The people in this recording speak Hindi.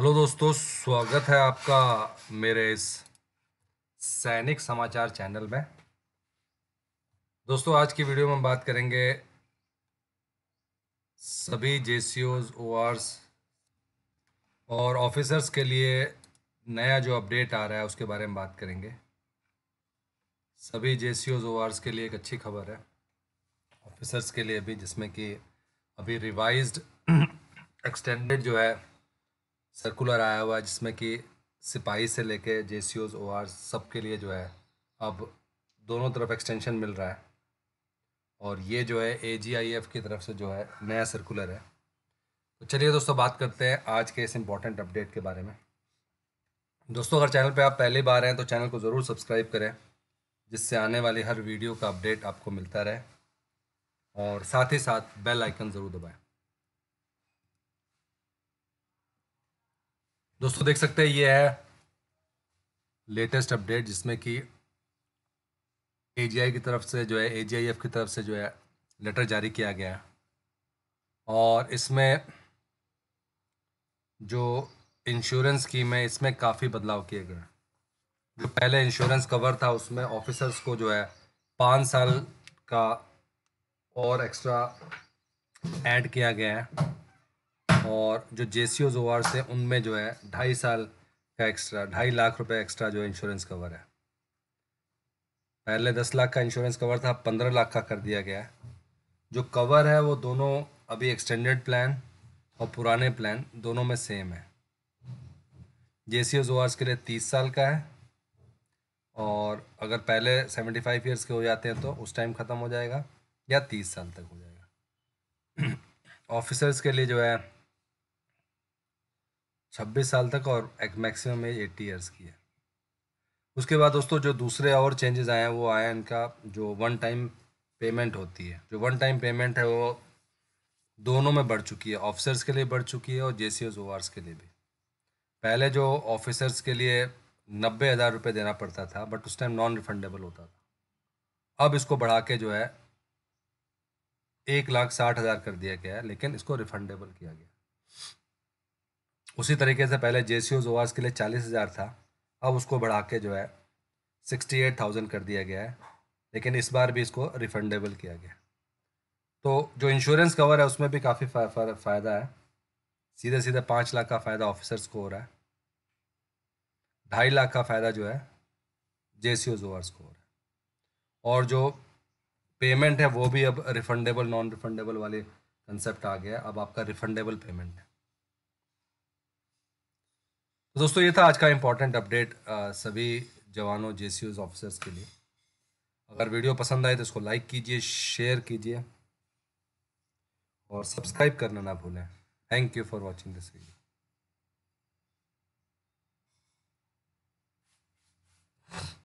हेलो दोस्तों स्वागत है आपका मेरे इस सैनिक समाचार चैनल में दोस्तों आज की वीडियो में हम बात करेंगे सभी जे सी ओज ओ और ऑफिसर्स के लिए नया जो अपडेट आ रहा है उसके बारे में बात करेंगे सभी जे सी ओज ओ के लिए एक अच्छी खबर है ऑफिसर्स के लिए भी जिसमें कि अभी रिवाइज्ड एक्सटेंडेड जो है सर्कुलर आया हुआ है जिसमें कि सिपाही से लेके जे सी ओज ओ आर सब के लिए जो है अब दोनों तरफ एक्सटेंशन मिल रहा है और ये जो है ए जी आई एफ की तरफ से जो है नया सर्कुलर है तो चलिए दोस्तों बात करते हैं आज के इस इम्पॉर्टेंट अपडेट के बारे में दोस्तों अगर चैनल पे आप पहली बार हैं तो चैनल को ज़रूर सब्सक्राइब करें जिससे आने वाली हर वीडियो का अपडेट आपको मिलता रहे और साथ ही साथ बेल आइकन ज़रूर दबाएं दोस्तों देख सकते हैं ये है लेटेस्ट अपडेट जिसमें कि ए की तरफ से जो है ए की तरफ से जो है लेटर जारी किया गया है और इसमें जो इंश्योरेंस स्कीम है इसमें काफ़ी बदलाव किए गए जो पहले इंश्योरेंस कवर था उसमें ऑफिसर्स को जो है पाँच साल का और एक्स्ट्रा ऐड किया गया है और जो जे सी ओज हैं उनमें जो है ढाई साल का एक्स्ट्रा ढाई लाख रुपए एक्स्ट्रा जो इंश्योरेंस कवर है पहले दस लाख का इंश्योरेंस कवर था पंद्रह लाख का कर दिया गया है जो कवर है वो दोनों अभी एक्सटेंडेड प्लान और पुराने प्लान दोनों में सेम है जे सी ओज के लिए तीस साल का है और अगर पहले सेवेंटी फाइव ईयर्स के हो जाते हैं तो उस टाइम ख़त्म हो जाएगा या तीस साल तक हो जाएगा ऑफिसर्स के लिए जो है छब्बीस साल तक और मैक्सिमम एज एट्टी ईयर्स की है उसके बाद दोस्तों जो दूसरे और चेंजेस आए हैं वो आया इनका जो वन टाइम पेमेंट होती है जो वन टाइम पेमेंट है वो दोनों में बढ़ चुकी है ऑफिसर्स के लिए बढ़ चुकी है और जे सी के लिए भी पहले जो ऑफिसर्स के लिए नब्बे हज़ार रुपये देना पड़ता था बट उस टाइम नॉन रिफंडेबल होता था अब इसको बढ़ा के जो है एक लाख साठ हज़ार कर दिया गया है लेकिन इसको रिफंडेबल किया गया उसी तरीके से पहले जे सी ओज के लिए चालीस हज़ार था अब उसको बढ़ा के जो है सिक्सटी एट थाउजेंड कर दिया गया है लेकिन इस बार भी इसको रिफंडेबल किया गया तो जो इंश्योरेंस कवर है उसमें भी काफ़ी फ़ायदा है सीधे सीधे पाँच लाख का फ़ायदा ऑफिसर्स को हो रहा है ढाई लाख का फ़ायदा जो है जे सी ओज को हो रहा है और जो पेमेंट है वो भी अब रिफंडेबल नॉन रिफंडेबल वाले कंसेप्ट आ गया अब आपका रिफंडेबल पेमेंट है दोस्तों ये था आज का इम्पोर्टेंट अपडेट सभी जवानों जे ऑफिसर्स के लिए अगर वीडियो पसंद आए तो इसको लाइक कीजिए शेयर कीजिए और सब्सक्राइब करना ना भूलें thank you for watching this video